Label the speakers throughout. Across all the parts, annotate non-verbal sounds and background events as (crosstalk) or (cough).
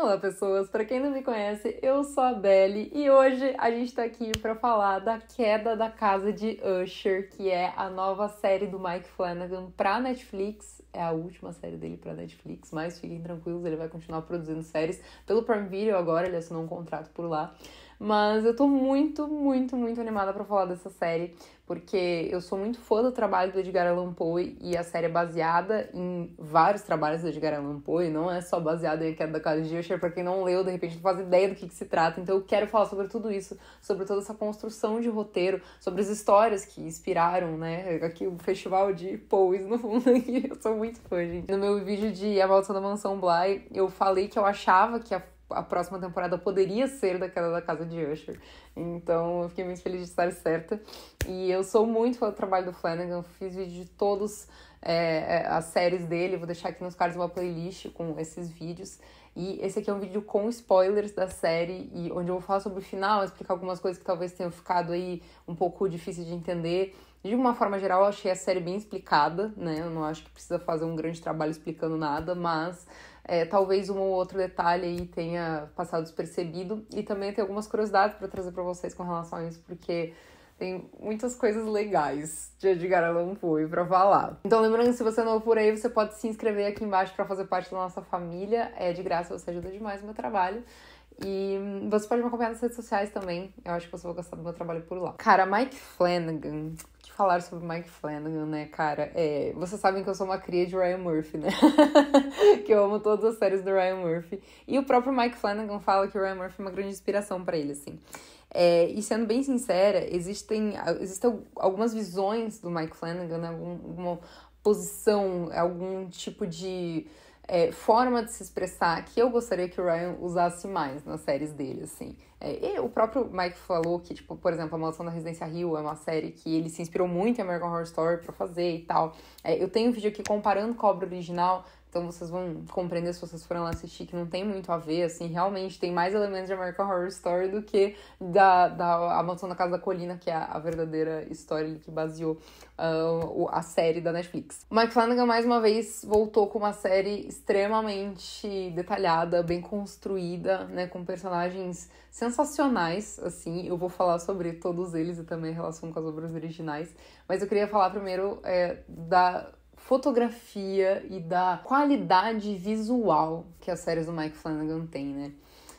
Speaker 1: Olá, pessoas! Para quem não me conhece, eu sou a Belle e hoje a gente está aqui para falar da queda da casa de Usher, que é a nova série do Mike Flanagan para Netflix. É a última série dele para Netflix, mas fiquem tranquilos, ele vai continuar produzindo séries pelo Prime Video agora, ele assinou um contrato por lá. Mas eu tô muito, muito, muito animada para falar dessa série, porque eu sou muito fã do trabalho do Edgar Allan Poe e a série é baseada em vários trabalhos do Edgar Allan Poe, não é só baseada em A Queda da Casa de Usher, pra quem não leu, de repente não faz ideia do que, que se trata, então eu quero falar sobre tudo isso, sobre toda essa construção de roteiro, sobre as histórias que inspiraram, né, aqui o festival de Poes no fundo (laughs) eu sou muito fã, gente. No meu vídeo de A Volta da Mansão Bly, eu falei que eu achava que a a próxima temporada poderia ser da queda da casa de Usher. Então eu fiquei muito feliz de estar certa. E eu sou muito fã do trabalho do Flanagan, fiz vídeo de todas é, é, as séries dele, vou deixar aqui nos cards uma playlist com esses vídeos. E esse aqui é um vídeo com spoilers da série, e onde eu vou falar sobre o final, explicar algumas coisas que talvez tenham ficado aí um pouco difíceis de entender. De uma forma geral, eu achei a série bem explicada, né? Eu não acho que precisa fazer um grande trabalho explicando nada, mas é, talvez um ou outro detalhe aí tenha passado despercebido. E também tem algumas curiosidades para trazer para vocês com relação a isso, porque tem muitas coisas legais de Edgar Allan Poe para falar. Então, lembrando, se você é novo por aí, você pode se inscrever aqui embaixo para fazer parte da nossa família. É de graça, você ajuda demais o meu trabalho. E você pode me acompanhar nas redes sociais também. Eu acho que você vai gostar do meu trabalho por lá. Cara, Mike Flanagan. Que falar sobre Mike Flanagan, né, cara? É, vocês sabem que eu sou uma cria de Ryan Murphy, né? (laughs) que eu amo todas as séries do Ryan Murphy. E o próprio Mike Flanagan fala que o Ryan Murphy é uma grande inspiração para ele, assim. É, e sendo bem sincera, existem, existem algumas visões do Mike Flanagan, né? alguma posição, algum tipo de é, forma de se expressar que eu gostaria que o Ryan usasse mais nas séries dele, assim. É, e o próprio Mike falou que, tipo, por exemplo, A Mansão da Residência Rio é uma série que ele se inspirou muito em American Horror Story pra fazer e tal. É, eu tenho um vídeo aqui comparando com a obra original então vocês vão compreender se vocês forem lá assistir que não tem muito a ver, assim, realmente tem mais elementos de American Horror Story do que da, da A Mansão na Casa da Colina, que é a verdadeira história que baseou uh, a série da Netflix. O Mike Flanagan, mais uma vez, voltou com uma série extremamente detalhada, bem construída, né, com personagens sensacionais, assim, eu vou falar sobre todos eles e também a relação com as obras originais, mas eu queria falar primeiro é, da fotografia e da qualidade visual que as séries do Mike Flanagan tem, né?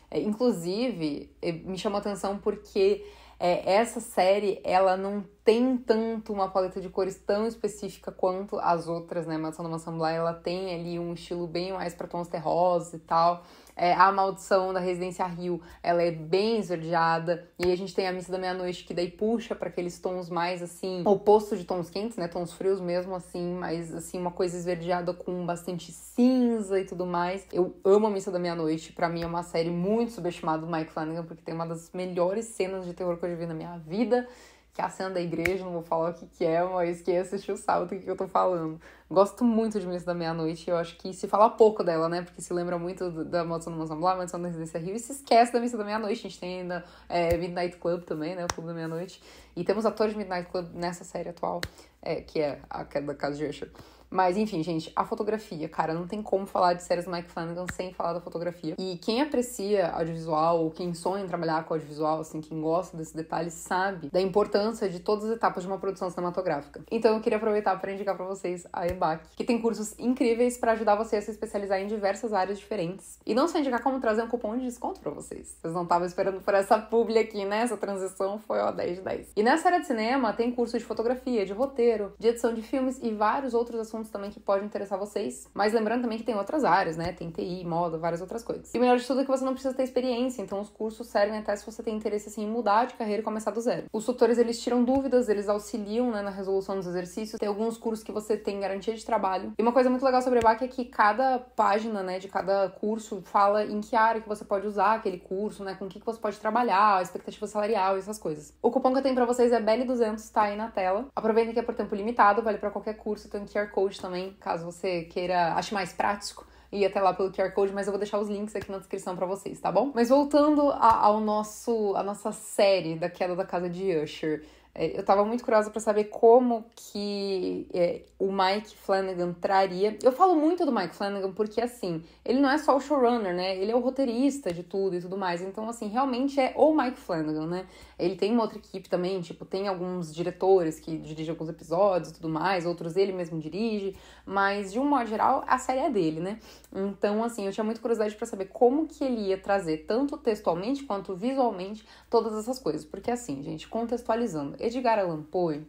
Speaker 1: É, inclusive, eh, me chamou atenção porque é, essa série ela não tem tanto uma paleta de cores tão específica quanto as outras, né? Mas da Mansão Bly, ela tem ali um estilo bem mais para tons terrosos e tal. É, a Maldição da Residência Rio, ela é bem esverdeada. E aí a gente tem a Missa da Meia-Noite, que daí puxa para aqueles tons mais, assim, oposto de tons quentes, né? Tons frios mesmo, assim, mas, assim, uma coisa esverdeada com bastante cinza e tudo mais. Eu amo a Missa da Meia-Noite. para mim é uma série muito subestimada do Mike Flanagan, porque tem uma das melhores cenas de terror que eu já vi na minha vida que é a cena da igreja, não vou falar o que, que é, mas quem assistiu sabe do que, que eu tô falando. Gosto muito de Missa da Meia-Noite, eu acho que se fala pouco dela, né? Porque se lembra muito da Maldição do Mansão Blá, Maldição da Residência Rio, e se esquece da Missa da Meia-Noite. A gente tem ainda é, Midnight Club também, né? O Clube da Meia-Noite. E temos atores de Midnight Club nessa série atual, é, que é a queda é da casa de Usher. Mas enfim, gente, a fotografia, cara, não tem como falar de séries do Mike Flanagan sem falar da fotografia. E quem aprecia audiovisual, ou quem sonha em trabalhar com audiovisual, assim, quem gosta desse detalhe, sabe da importância de todas as etapas de uma produção cinematográfica. Então eu queria aproveitar para indicar para vocês a EBAC, que tem cursos incríveis para ajudar você a se especializar em diversas áreas diferentes. E não só indicar como trazer um cupom de desconto para vocês. Vocês não estavam esperando por essa publi aqui, né? Essa transição foi, ó, 10 de 10. E nessa área de cinema tem curso de fotografia, de roteiro, de edição de filmes e vários outros assuntos assuntos também que podem interessar vocês. Mas lembrando também que tem outras áreas, né? Tem TI, moda, várias outras coisas. E o melhor de tudo é que você não precisa ter experiência, então os cursos servem até se você tem interesse assim, em mudar de carreira e começar do zero. Os tutores eles tiram dúvidas, eles auxiliam né, na resolução dos exercícios. Tem alguns cursos que você tem garantia de trabalho. E uma coisa muito legal sobre a bac é que cada página né, de cada curso fala em que área que você pode usar aquele curso, né? Com o que, que você pode trabalhar, a expectativa salarial e essas coisas. O cupom que eu tenho para vocês é bl 200 tá aí na tela. Aproveitem que é por tempo limitado, vale para qualquer curso, tem QR Code Code também, caso você queira, ache mais prático ir até lá pelo QR Code, mas eu vou deixar os links aqui na descrição para vocês, tá bom? Mas voltando a, ao nosso, a nossa série da queda da casa de Usher. É, eu estava muito curiosa para saber como que é, o Mike Flanagan traria. Eu falo muito do Mike Flanagan porque, assim, ele não é só o showrunner, né? Ele é o roteirista de tudo e tudo mais. Então, assim, realmente é o Mike Flanagan, né? Ele tem uma outra equipe também, tipo, tem alguns diretores que dirigem alguns episódios e tudo mais, outros ele mesmo dirige, mas de um modo geral, a série é dele, né? Então, assim, eu tinha muita curiosidade para saber como que ele ia trazer, tanto textualmente quanto visualmente, todas essas coisas. Porque, assim, gente, contextualizando Edgar Allan Poe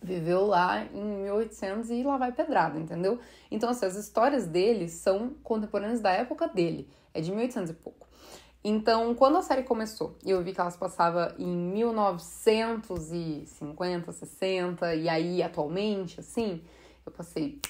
Speaker 1: viveu lá em 1800 e lá vai pedrada, entendeu? Então, assim, as histórias dele são contemporâneas da época dele, é de 1800 e pouco. Então, quando a série começou e eu vi que elas passava em 1950, 60 e aí atualmente, assim, eu passei,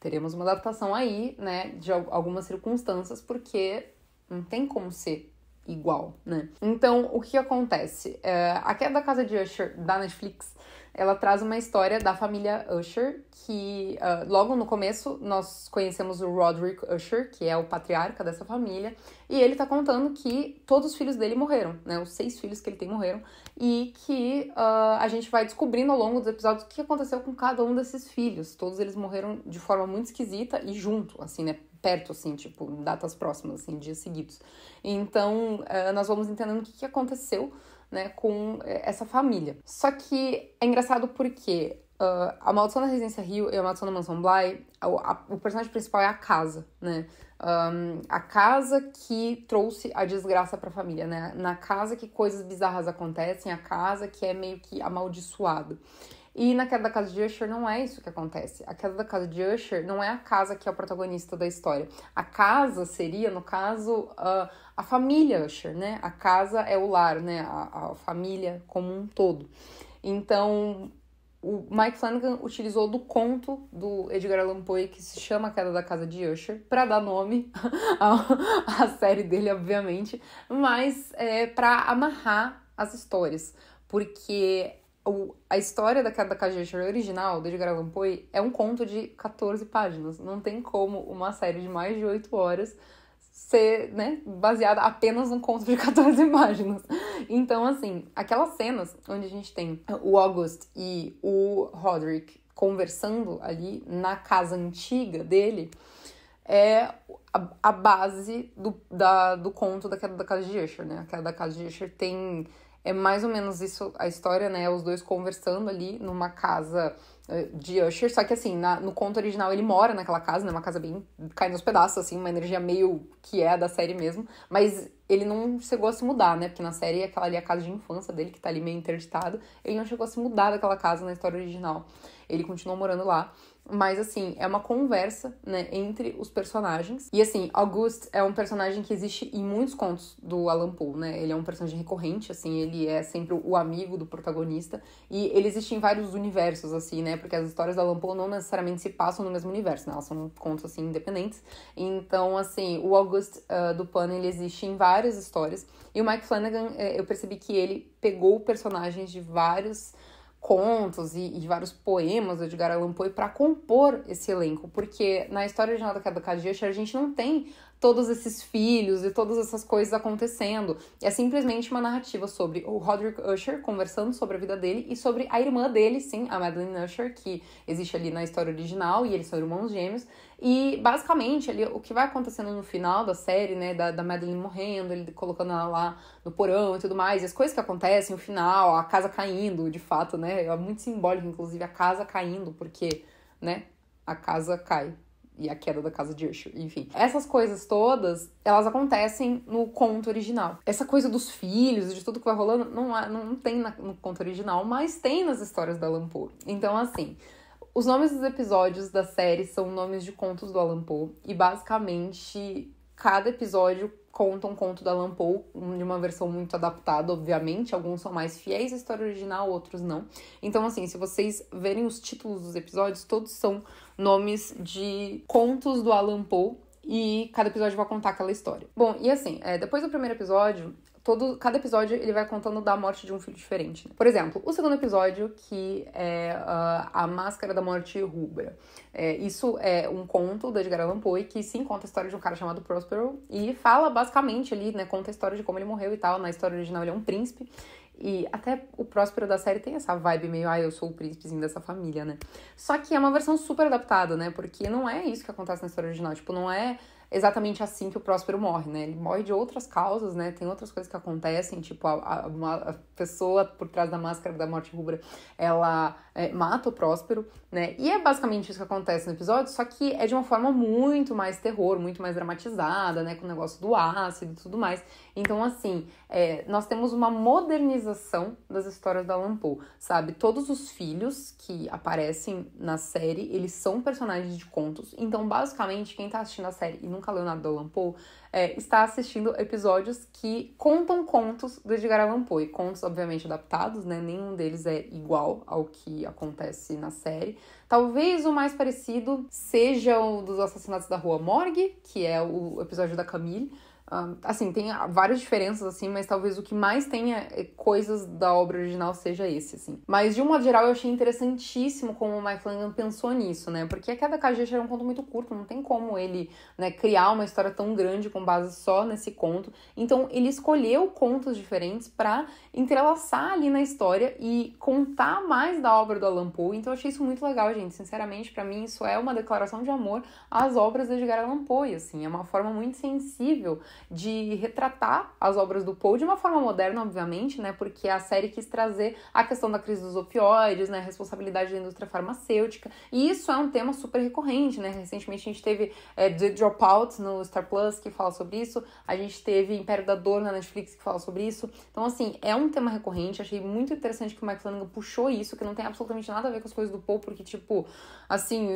Speaker 1: teremos uma adaptação aí, né, de algumas circunstâncias, porque não tem como ser igual, né? Então, o que acontece? É, a queda da casa de Usher da Netflix ela traz uma história da família Usher, que uh, logo no começo nós conhecemos o Roderick Usher, que é o patriarca dessa família, e ele tá contando que todos os filhos dele morreram, né? Os seis filhos que ele tem morreram, e que uh, a gente vai descobrindo ao longo dos episódios o que aconteceu com cada um desses filhos. Todos eles morreram de forma muito esquisita e junto, assim, né? perto, assim, tipo, datas próximas, assim, dias seguidos. Então, uh, nós vamos entendendo o que, que aconteceu né, com eh, essa família. Só que é engraçado porque uh, a Maldição da Residência Rio e a Maldição da Mansão Bly, a, a, o personagem principal é a casa, né? Um, a casa que trouxe a desgraça para a família, né? Na casa que coisas bizarras acontecem, a casa que é meio que amaldiçoada. E na queda da casa de Usher não é isso que acontece. A queda da casa de Usher não é a casa que é o protagonista da história. A casa seria, no caso, a, a família Usher, né? A casa é o lar, né? A, a família como um todo. Então, o Mike Flanagan utilizou do conto do Edgar Allan Poe, que se chama A Queda da Casa de Usher, para dar nome (laughs) à, série dele, obviamente, mas é, para amarrar as histórias. Porque o, a história da, queda da Kageshira original, do Edgar Allan Poe, é um conto de 14 páginas. Não tem como uma série de mais de 8 horas ser, né, baseada apenas num conto de 14 (laughs) páginas. Então, assim, aquelas cenas onde a gente tem o August e o Roderick conversando ali na casa antiga dele é a, a base do, da, do conto da queda da casa de Escher, né? A queda da casa de Escher tem é mais ou menos isso a história, né? Os dois conversando ali numa casa eh, de Usher, só que assim, na, no conto original ele mora naquela casa, né, uma casa bem caindo aos pedaços, assim, uma energia meio que é a da série mesmo, mas ele não chegou a se mudar, né, porque na série é aquela ali é a casa de infância dele, que tá ali meio interditado ele não chegou a se mudar daquela casa na história original, ele continuou morando lá, mas, assim, é uma conversa, né, entre os personagens. E, assim, August é um personagem que existe em muitos contos do Alan Poe, né? Ele é um personagem recorrente, assim, ele é sempre o amigo do protagonista. E ele existe em vários universos, assim, né? Porque as histórias do Alan Poe não necessariamente se passam no mesmo universo, né? Elas são contos, assim, independentes. Então, assim, o August uh, do Pan, ele existe em várias histórias. E o Mike Flanagan, eh, eu percebi que ele pegou personagens de vários contos e, e, vários poemas do Edgar Allan Poe para compor esse elenco, porque na história de Nada Cada Dia a gente não tem todos esses filhos e todas essas coisas acontecendo. É simplesmente uma narrativa sobre o Roderick Usher conversando sobre a vida dele e sobre a irmã dele, sim, a Madeline Usher, que existe ali na história original e eles são irmãos gêmeos. E basicamente ali, o que vai acontecendo no final da série, né, da, da Madeline morrendo, ele colocando ela lá no porão e tudo mais, e as coisas que acontecem, o final, a casa caindo, de fato, né, é muito simbólico, inclusive, a casa caindo, porque, né, a casa cai e a queda da casa de Usher, enfim. Essas coisas todas, elas acontecem no conto original. Essa coisa dos filhos de tudo que vai rolando, não, há, não tem na, no conto original, mas tem nas histórias da Allan Poe. Então, assim, os nomes dos episódios da série são nomes de contos do Allan Poe, e basicamente cada episódio conta um conto da Allan Poe, de uma versão muito adaptada, obviamente. Alguns são mais fiéis à história original, outros não. Então, assim, se vocês verem os títulos dos episódios, todos são nomes de contos do Alan Poe e cada episódio vai contar aquela história. Bom, e assim, é, depois do primeiro episódio, todo, cada episódio ele vai contando da morte de um filho diferente. Né? Por exemplo, o segundo episódio, que é uh, A Máscara da Morte Rubra. É, isso é um conto da Edgar Allan Poe que sim conta a história de um cara chamado Prospero e fala basicamente ali, né, conta a história de como ele morreu e tal. Na história original ele é um príncipe e até o Próspero da série tem essa vibe meio, ah, eu sou o príncipezinho dessa família, né? Só que é uma versão super adaptada, né? Porque não é isso que acontece na história original. Tipo, não é exatamente assim que o Próspero morre, né? Ele morre de outras causas, né? Tem outras coisas que acontecem, tipo, a, a, a pessoa por trás da máscara da morte rubra, ela é, mata o Próspero, né? E é basicamente isso que acontece no episódio, só que é de uma forma muito mais terror, muito mais dramatizada, né? Com o negócio do ácido e tudo mais. Então, assim, é, nós temos uma modernização das histórias da Lampo, sabe? Todos os filhos que aparecem na série, eles são personagens de contos. Então, basicamente, quem tá assistindo a série e nunca nunca leu nada do Allan Poe, é, está assistindo episódios que contam contos do Edgar Allan Poe. Contos, obviamente, adaptados, né? Nenhum deles é igual ao que acontece na série. Talvez o mais parecido seja o dos Assassinatos da Rua Morgue, que é o episódio da Camille assim, tem várias diferenças, assim, mas talvez o que mais tenha eh, coisas da obra original seja esse, assim. Mas, de um modo geral, eu achei interessantíssimo como o Michael Landon pensou nisso, né? Porque a Queda Cajeja era um conto muito curto, não tem como ele né, criar uma história tão grande com base só nesse conto. Então, ele escolheu contos diferentes para entrelaçar ali na história e contar mais da obra do Alan Poe. Então, eu achei isso muito legal, gente. Sinceramente, para mim, isso é uma declaração de amor às obras de Edgar Allan Poe, assim. É uma forma muito sensível de retratar as obras do Poe de uma forma moderna, obviamente, né? Porque a série quis trazer a questão da crise dos opioides, né? A responsabilidade da indústria farmacêutica. E isso é um tema super recorrente, né? Recentemente a gente teve é, The Dropout no Star Plus, que fala sobre isso. A gente teve Império da Dor na Netflix, que fala sobre isso. Então, assim, é um tema recorrente. Achei muito interessante que o Mike Flanagan puxou isso, que não tem absolutamente nada a ver com as coisas do Poe, porque, tipo, assim,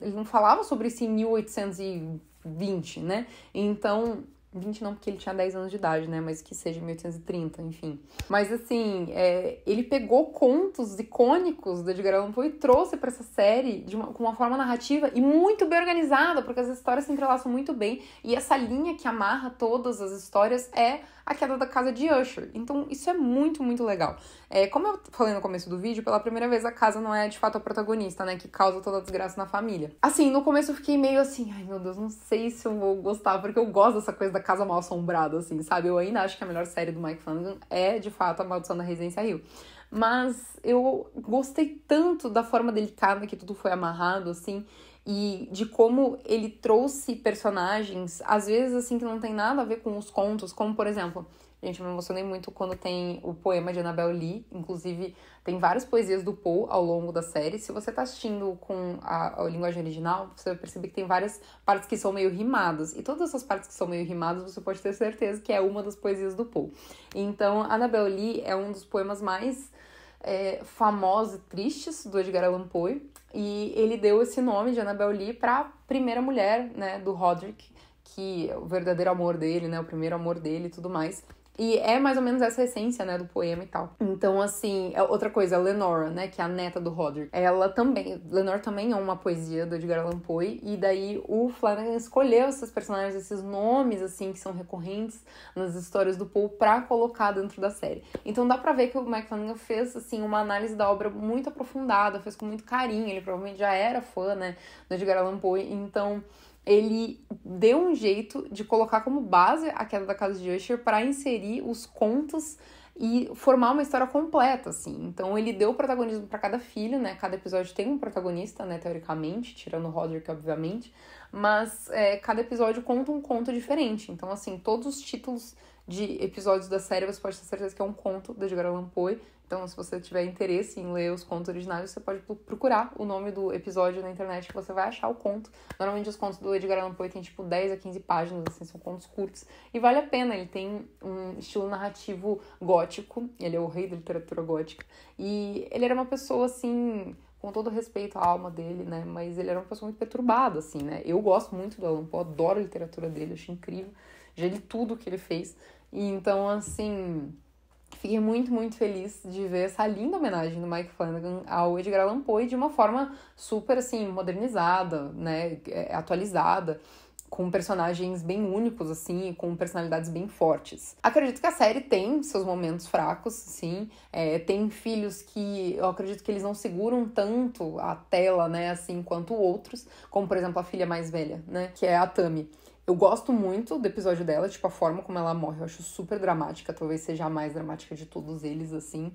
Speaker 1: ele não falava sobre isso em 1820, né? Então, 20 não, porque ele tinha 10 anos de idade, né? Mas que seja 1830, enfim. Mas assim, é, ele pegou contos icônicos do Edgar Allan Poe e trouxe para essa série de uma, com uma forma narrativa e muito bem organizada, porque as histórias se entrelaçam muito bem. E essa linha que amarra todas as histórias é a queda da casa de Usher. Então, isso é muito, muito legal. É, como eu falei no começo do vídeo, pela primeira vez a casa não é de fato a protagonista, né? Que causa toda a desgraça na família. Assim, no começo eu fiquei meio assim, ai meu Deus, não sei se eu vou gostar, porque eu gosto dessa coisa da da Casa Mal Assombrada, assim, sabe? Eu ainda acho que a melhor série do Mike Flanagan é, de fato, A Maldição da Residência Rio. Mas eu gostei tanto da forma delicada que tudo foi amarrado, assim, e de como ele trouxe personagens, às vezes, assim, que não tem nada a ver com os contos, como, por exemplo, Gente, eu me emocionei muito quando tem o poema de Annabel Lee. Inclusive, tem várias poesias do Poe ao longo da série. Se você tá assistindo com a, a, linguagem original, você vai perceber que tem várias partes que são meio rimadas. E todas essas partes que são meio rimadas, você pode ter certeza que é uma das poesias do Poe. Então, Annabel Lee é um dos poemas mais é, famosos e tristes do Edgar Allan Poe. E ele deu esse nome de Annabel Lee para a primeira mulher né, do Roderick, que é o verdadeiro amor dele, né, o primeiro amor dele e tudo mais. E é mais ou menos essa essência, né, do poema e tal. Então, assim, é outra coisa, a Lenora, né, que é a neta do Roderick, ela também, Lenora também é uma poesia do Edgar Allan Poe, e daí o Flanagan escolheu esses personagens, esses nomes, assim, que são recorrentes nas histórias do Poe pra colocar dentro da série. Então dá pra ver que o Mike Flanagan fez, assim, uma análise da obra muito aprofundada, fez com muito carinho, ele provavelmente já era fã, né, do Edgar Allan Poe, então ele deu um jeito de colocar como base a queda da casa de Usher para inserir os contos e formar uma história completa, assim. Então ele deu protagonismo para cada filho, né? Cada episódio tem um protagonista, né? Teoricamente, tirando o Roderick, obviamente. Mas é, cada episódio conta um conto diferente. Então, assim, todos os títulos de episódios da série, você pode ter certeza que é um conto da Edgar Allan Poe. Então, se você tiver interesse em ler os contos originais, você pode procurar o nome do episódio na internet que você vai achar o conto. Normalmente os contos do Edgar Allan Poe têm tipo 10 a 15 páginas, assim, são contos curtos. E vale a pena, ele tem um estilo narrativo gótico, ele é o rei da literatura gótica. E ele era uma pessoa assim, com todo respeito à alma dele, né? Mas ele era uma pessoa muito perturbada, assim, né? Eu gosto muito do Allan Poe, adoro a literatura dele, acho incrível. Já li tudo que ele fez. E então, assim Fiquei muito, muito feliz de ver essa linda homenagem do Mike Flanagan ao Edgar Allan Poe de uma forma super, assim, modernizada, né, é, atualizada com personagens bem únicos, assim, e com personalidades bem fortes. Acredito que a série tem seus momentos fracos, sim. É, tem filhos que eu acredito que eles não seguram tanto a tela, né, assim, quanto outros, como por exemplo a filha mais velha, né, que é a Tami. Eu gosto muito do episódio dela, tipo, a forma como ela morre, eu acho super dramática, talvez seja a mais dramática de todos eles, assim.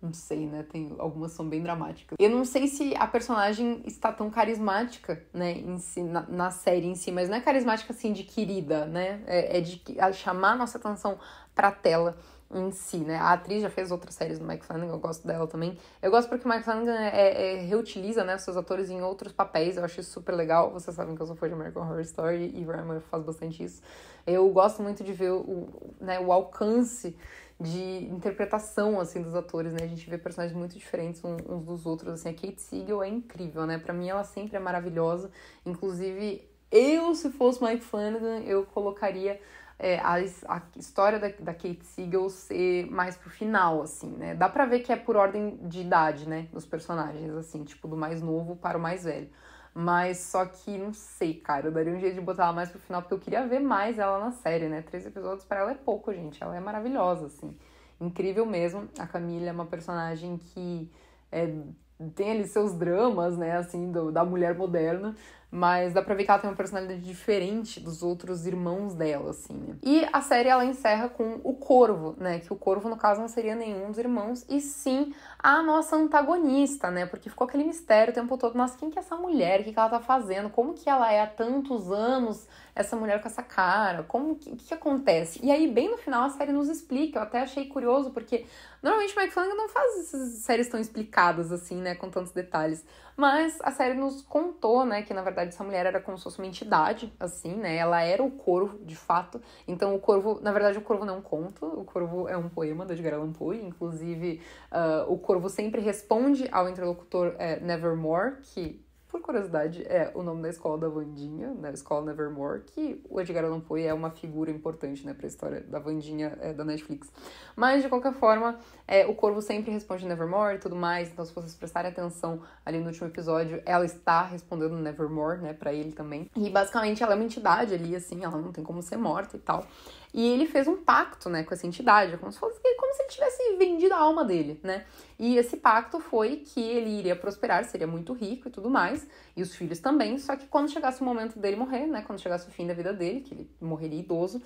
Speaker 1: Não sei, né? Tem algumas são bem dramáticas. Eu não sei se a personagem está tão carismática, né, em si, na, na série em si, mas não é carismática assim de querida, né? É, é de chamar a nossa atenção pra tela em si, né? A atriz já fez outras séries do Mike Flanagan, eu gosto dela também. Eu gosto porque o Mike Flanagan é, é, é reutiliza, né, seus atores em outros papéis, eu acho isso super legal. Vocês sabem que eu sou fã de American Horror Story e Ryan Murphy faz bastante isso. Eu gosto muito de ver o, né, o alcance de interpretação, assim, dos atores, né? A gente vê personagens muito diferentes uns dos outros, assim. A Kate Siegel é incrível, né? Pra mim ela sempre é maravilhosa. Inclusive, eu, se fosse Mike Flanagan, eu colocaria é, a, a, história da, da Kate Siegel ser mais pro final, assim, né? Dá pra ver que é por ordem de idade, né? Dos personagens, assim, tipo, do mais novo para o mais velho. Mas só que, não sei, cara, eu daria um jeito de botar ela mais pro final, porque eu queria ver mais ela na série, né? Três episódios para ela é pouco, gente. Ela é maravilhosa, assim. Incrível mesmo. A Camila é uma personagem que é, tem ali seus dramas, né? Assim, do, da mulher moderna mas dá pra ver que ela tem uma personalidade diferente dos outros irmãos dela, assim, né? E a série ela encerra com o Corvo, né? Que o Corvo, no caso, não seria nenhum dos irmãos, e sim a nossa antagonista, né? Porque ficou aquele mistério o tempo todo. Nossa, quem que é essa mulher? O que, que ela tá fazendo? Como que ela é há tantos anos essa mulher com essa cara? Como que, que acontece? E aí, bem no final, a série nos explica. Eu até achei curioso, porque normalmente o Mike Flanagan não faz essas séries tão explicadas assim, né? Com tantos detalhes. Mas a série nos contou, né? Que na verdade essa mulher era como se fosse uma entidade, assim, né? Ela era o corvo, de fato. Então o corvo, na verdade, o corvo não é um conto, o corvo é um poema da Edgar Allan Poe. Inclusive, uh, o corvo sempre responde ao interlocutor uh, Nevermore, que por curiosidade, é o nome da escola da Vandinha, né? Escola Nevermore, que o Edgar Allan Poe é uma figura importante, né, pra história da Vandinha é, da Netflix. Mas, de qualquer forma, é, o Corvo sempre responde Nevermore e tudo mais, então se vocês prestarem atenção ali no último episódio, ela está respondendo Nevermore, né, pra ele também. E, basicamente, ela é uma entidade ali, assim, ela não tem como ser morta e tal. E ele fez um pacto, né, com essa entidade, como se, fosse, como se ele tivesse vendido a alma dele, né? E esse pacto foi que ele iria prosperar, seria muito rico e tudo mais, pais e os filhos também, só que quando chegasse o momento dele morrer, né, quando chegasse o fim da vida dele, que ele morreria idoso,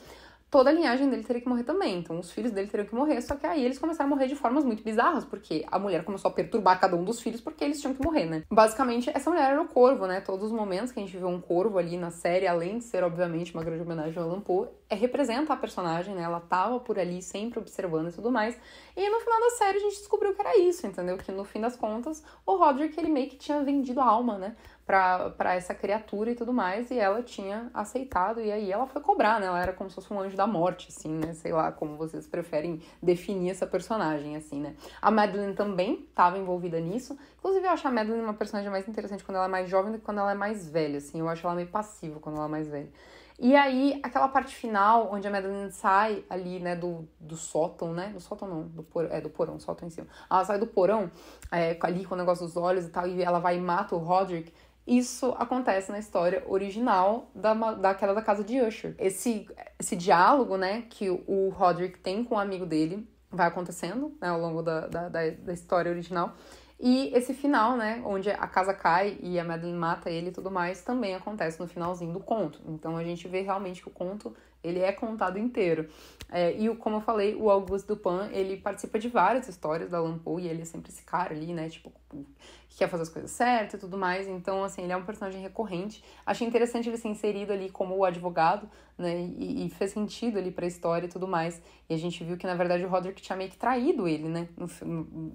Speaker 1: toda a linhagem dele teria que morrer também. Então, os filhos dele teriam que morrer, só que aí eles começaram a morrer de formas muito bizarras, porque a mulher começou a perturbar cada um dos filhos porque eles tinham que morrer, né? Basicamente, essa mulher era o corvo, né? Todos os momentos que a gente vê um corvo ali na série, além de ser, obviamente, uma grande homenagem ao Alan Poe, é, representa a personagem, né? Ela tava por ali sempre observando e tudo mais. E no final da série a gente descobriu que era isso, entendeu? Que no fim das contas, o Roger, que ele meio que tinha vendido a alma, né? para essa criatura e tudo mais, e ela tinha aceitado, e aí ela foi cobrar, né? Ela era como se fosse um anjo da morte, assim, né? Sei lá como vocês preferem definir essa personagem, assim, né? A Madeline também estava envolvida nisso. Inclusive, eu acho a Madeline uma personagem mais interessante quando ela é mais jovem do que quando ela é mais velha, assim. Eu acho ela meio passiva quando ela é mais velha. E aí, aquela parte final, onde a Madeline sai ali, né, do, do sótão, né? Do sótão não, do por, é do porão, sótão em cima. Ela sai do porão, é, ali com o negócio dos olhos e tal, e ela vai e mata o Roderick. Isso acontece na história original da, daquela da casa de Usher. Esse, esse diálogo, né, que o Roderick tem com o um amigo dele vai acontecendo né, ao longo da, da, da, história original. E esse final, né, onde a casa cai e a Madeline mata ele e tudo mais, também acontece no finalzinho do conto. Então a gente vê realmente que o conto ele é contado inteiro. É, e como eu falei, o Auguste Dupin, ele participa de várias histórias da Lampo e ele é sempre esse cara ali, né? Tipo, que quer fazer as coisas certas e tudo mais. Então, assim, ele é um personagem recorrente. Achei interessante ele ser inserido ali como o advogado, né? E, e fez sentido ali pra história e tudo mais. E a gente viu que, na verdade, o Roderick tinha meio que traído ele, né? no,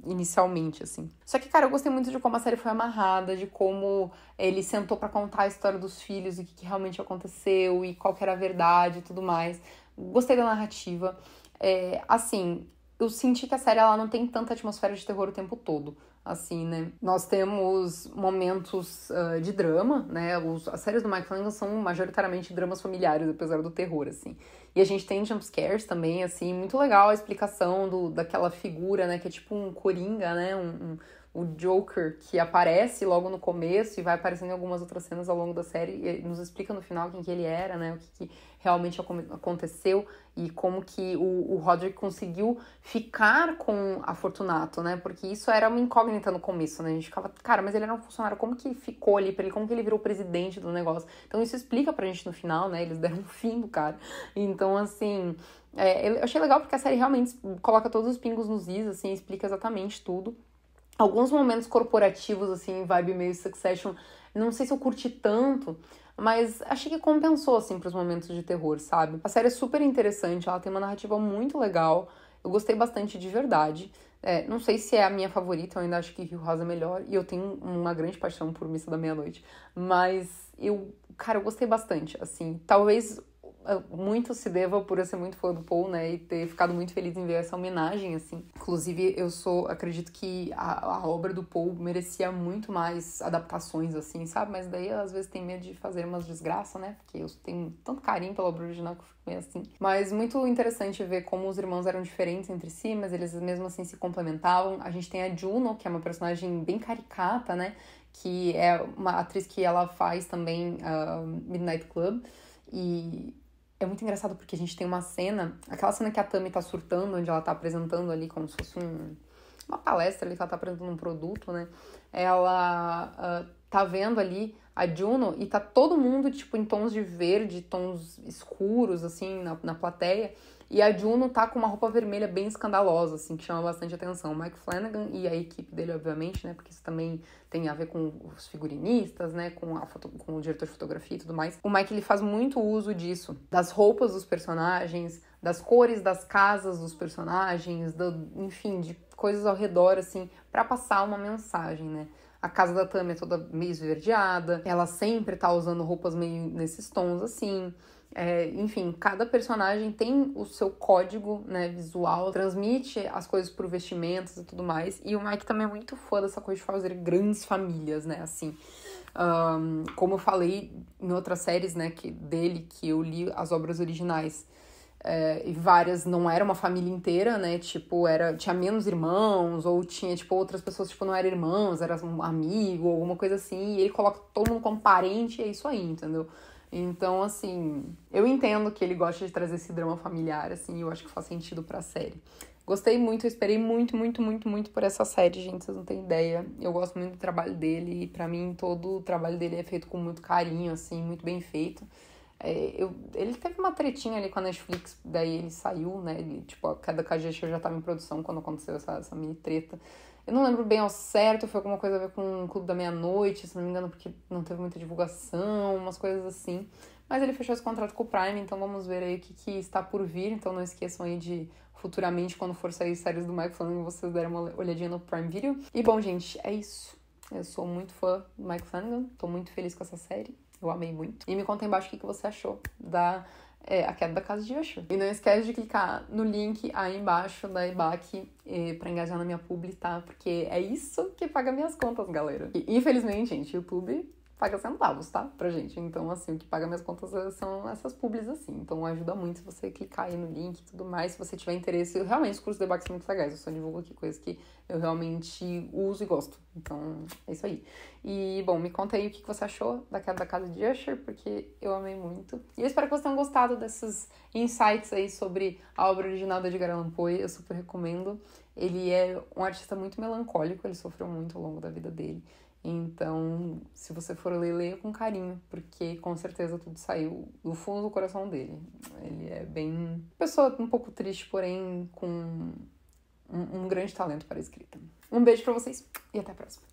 Speaker 1: inicialmente, assim. Só que, cara, eu gostei muito de como a série foi amarrada, de como ele sentou para contar a história dos filhos, o que, que realmente aconteceu e qual que era a verdade e tudo tudo mais. Gostei da narrativa. É, assim, eu senti que a série ela não tem tanta atmosfera de terror o tempo todo. Assim, né? Nós temos momentos uh, de drama, né? Os, as séries do Mike Flanagan são majoritariamente dramas familiares, apesar do terror, assim. E a gente tem jumpscares também, assim, muito legal a explicação do, daquela figura, né? Que é tipo um coringa, né? Um, um o Joker que aparece logo no começo e vai aparecendo em algumas outras cenas ao longo da série e nos explica no final quem que ele era, né? O que, que realmente aconteceu e como que o, o Roderick conseguiu ficar com a Fortunato, né? Porque isso era uma incógnita no começo, né? A gente ficava, cara, mas ele era um funcionário, como que ficou ali pra ele? Como que ele virou presidente do negócio? Então isso explica pra gente no final, né? Eles deram um (laughs) fim do cara. Então, assim, é, eu achei legal porque a série realmente coloca todos os pingos nos is, assim, explica exatamente tudo alguns momentos corporativos, assim, vibe meio Succession. Não sei se eu curti tanto, mas achei que compensou, assim, pros momentos de terror, sabe? A série é super interessante, ela tem uma narrativa muito legal. Eu gostei bastante de verdade. É, não sei se é a minha favorita, eu ainda acho que Rio Rosa é melhor. E eu tenho uma grande paixão por Missa da Meia-Noite. Mas eu, cara, eu gostei bastante. Assim, talvez muito se deva por eu ser muito fã do Paul, né, e ter ficado muito feliz em ver essa homenagem, assim. Inclusive, eu sou, acredito que a, a obra do Paul merecia muito mais adaptações, assim, sabe? Mas daí, às vezes, tem medo de fazer umas desgraças, né, porque eu tenho tanto carinho pela obra original que eu fico meio assim. Mas muito interessante ver como os irmãos eram diferentes entre si, mas eles mesmo assim se complementavam. A gente tem a Juno, que é uma personagem bem caricata, né, que é uma atriz que ela faz também uh, Midnight Club, e é muito engraçado porque a gente tem uma cena, aquela cena que a Tami tá surtando, onde ela tá apresentando ali como se fosse um, uma palestra ali que ela tá apresentando um produto, né? Ela uh, tá vendo ali a Juno e tá todo mundo, tipo, em tons de verde, tons escuros, assim, na, na plateia. E a Juno tá com uma roupa vermelha bem escandalosa, assim, que chama bastante atenção. O Mike Flanagan e a equipe dele, obviamente, né? Porque isso também tem a ver com os figurinistas, né? Com, a foto, com o diretor de fotografia e tudo mais. O Mike, ele faz muito uso disso. Das roupas dos personagens, das cores das casas dos personagens, do, enfim, de coisas ao redor, assim, para passar uma mensagem, né? A casa da Tami é toda meio esverdeada, ela sempre tá usando roupas meio nesses tons, assim. É, enfim, cada personagem tem o seu código né, visual, transmite as coisas por vestimentos e tudo mais. E o Mike também é muito fã dessa coisa de fazer grandes famílias, né? Assim. Um, como eu falei em outras séries né, que, dele, que eu li as obras originais. É, e várias não era uma família inteira, né? Tipo, era tinha menos irmãos, ou tinha, tipo, outras pessoas, tipo, não eram irmãos, era um amigo, alguma coisa assim, e ele coloca todo mundo como parente, e é isso aí, entendeu? Então, assim, eu entendo que ele gosta de trazer esse drama familiar, assim, eu acho que faz sentido pra série. Gostei muito, eu esperei muito, muito, muito, muito por essa série, gente, vocês não têm ideia. Eu gosto muito do trabalho dele e pra mim todo o trabalho dele é feito com muito carinho, assim, muito bem feito. É, eu, ele teve uma tretinha ali com a Netflix, daí ele saiu, né? Ele, tipo, a cada caixa já tava em produção quando aconteceu essa, essa mini treta. Eu não lembro bem ao certo, foi alguma coisa a ver com o Clube da Meia-Noite, se não me engano, porque não teve muita divulgação, umas coisas assim. Mas ele fechou esse contrato com o Prime, então vamos ver aí o que, que está por vir. Então não esqueçam aí de futuramente, quando for sair séries do Mike Flanagan, vocês derem uma olhadinha no Prime Video. E bom, gente, é isso. Eu sou muito fã do Mike Flanagan, tô muito feliz com essa série. Eu amei muito. E me conta embaixo o que, que você achou da é A Queda da Casa de Exu. E não esquece de clicar no link aí embaixo da EBAC eh, para engajar na minha publi, tá? Porque é isso que paga minhas contas, galera. E, infelizmente, gente, YouTube paga centavos, tá? Pra gente. Então, assim, o que paga minhas contas eh, são essas pubs, assim. Então, ajuda muito você clicar aí no link e tudo mais. Se você tiver interesse, realmente, os cursos de debate são muito legais. Eu só divulgo aqui coisas que eu realmente uso e gosto. Então, é isso aí. E, bom, me conta aí o que você achou da queda da casa de Usher, porque eu amei muito. E eu espero que vocês tenham gostado desses insights aí sobre a obra original da Edgar Allan Poe. Eu super recomendo. Ele é um artista muito melancólico, ele sofreu muito ao longo da vida dele. Então, se você for ler, leia com carinho, porque com certeza tudo saiu do fundo do coração dele. Ele é bem. pessoa um pouco triste, porém com um, um grande talento para a escrita. Um beijo para vocês e até a próxima!